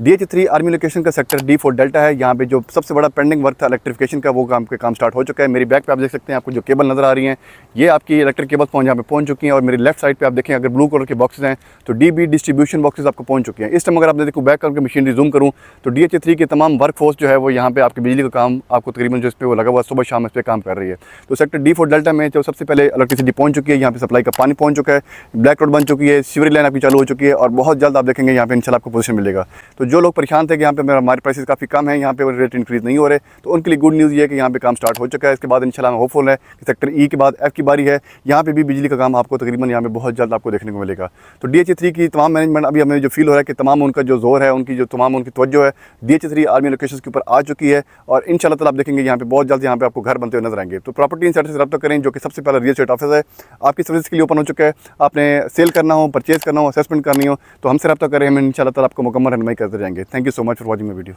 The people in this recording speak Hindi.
डी थ्री आर्मी लोकेशन का सेक्टर डी फोर डेल्टा है यहाँ पे जो सबसे बड़ा पेंडिंग वर्क था इलेक्ट्रिफिकेशन का वो काम के काम स्टार्ट हो चुका है मेरी बैक पे आप देख सकते हैं आपको जो केबल नजर आ रही हैं ये आपकी इलेक्ट्रिक केबल पहुँच यहाँ पे पहुँच चुकी हैं और मेरी लेफ्ट साइड पे आप देखें अगर ब्लू कलर के बॉक्स हैं तो डी बी डिस्ट्रीब्यूशन बॉक्स आपको पहुँच चुके हैं इस टाइम अगर आपने देखो बैक करके मशीनरी जूम करूँ तो डी एच थ्री तमाम वर्क फोर्स जो है वो यहाँ पे आपकी बिजली का काम आपको तकरीबन जो इस पर वो लगा हुआ सुबह शाम इस पर काम कर रही है तो सेक्टर डी फोर डेल्टा में जो सबसे पहले इलेक्ट्रिसिटी पहुँच चुकी है यहाँ पे सप्लाई का पानी पहुँच चुका है ब्लैक रोड बन चुकी है सीवरेज लाइन आपकी चालू हो चुकी है और बहुत जल्द आप देखेंगे यहाँ पे इनशाला आपको पोजिशन मिलेगा तो जो लोग परेशान थे कि यहाँ पे मेरा हमारे प्राइसेस काफ़ी कम है यहाँ पे रेट इंक्रीज़ नहीं हो रहे तो उनके लिए गुड न्यूज़ ये है कि यहाँ पे काम स्टार्ट हो चुका है इसके बाद इंशाल्लाह शाला होपफुल है कि सेक्टर ई e के बाद एफ़ की बारी है यहाँ पे भी बिजली का काम आपको तकरीबन यहाँ पे बहुत जल्द आपको देखने को मिलेगा तो डी थ्री e की तमाम मैनेजमेंट अभी हमें जो फील हो रहा है कि तमाम उनका जो जोर है उनकी जो तमाम उनकी तवज्जो है D H three army location के ऊपर आ चुकी है और इन शाला आप देखेंगे यहाँ पर बहुत जल्द यहाँ पर आपको घर बनते हुए नजर आएंगे तो प्रॉपर्टी इन से रब्त करें जो कि सबसे पहला रियल स्टेट ऑफिस है आपकी सर्विस के लिए ओपन हो चुका है आपने सेल करना हो परचेज़ करना हो असेसमेंट करनी हो तो हमसे रब्ता करें हम इन शाला आपको मुकम्मल रहनमई करते जाएंगे thank you so much for watching video